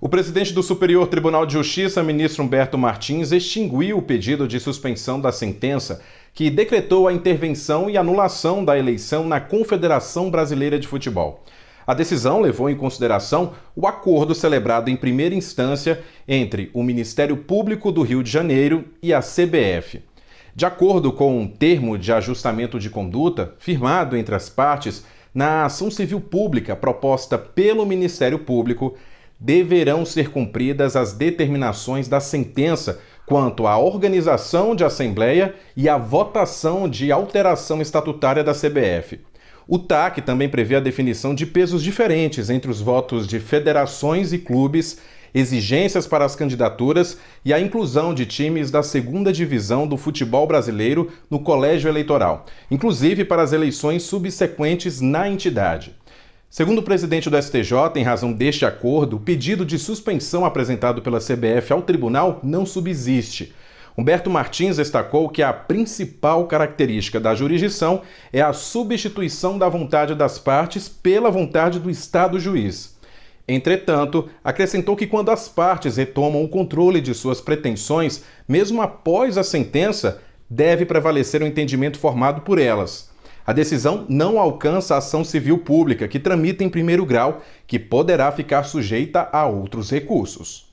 O presidente do Superior Tribunal de Justiça, ministro Humberto Martins, extinguiu o pedido de suspensão da sentença que decretou a intervenção e anulação da eleição na Confederação Brasileira de Futebol. A decisão levou em consideração o acordo celebrado em primeira instância entre o Ministério Público do Rio de Janeiro e a CBF. De acordo com um termo de ajustamento de conduta firmado entre as partes na ação civil pública proposta pelo Ministério Público, deverão ser cumpridas as determinações da sentença quanto à organização de assembleia e à votação de alteração estatutária da CBF. O TAC também prevê a definição de pesos diferentes entre os votos de federações e clubes, exigências para as candidaturas e a inclusão de times da segunda divisão do futebol brasileiro no colégio eleitoral, inclusive para as eleições subsequentes na entidade. Segundo o presidente do STJ, em razão deste acordo, o pedido de suspensão apresentado pela CBF ao tribunal não subsiste. Humberto Martins destacou que a principal característica da jurisdição é a substituição da vontade das partes pela vontade do Estado juiz. Entretanto, acrescentou que quando as partes retomam o controle de suas pretensões, mesmo após a sentença, deve prevalecer o entendimento formado por elas. A decisão não alcança a ação civil pública, que tramita em primeiro grau, que poderá ficar sujeita a outros recursos.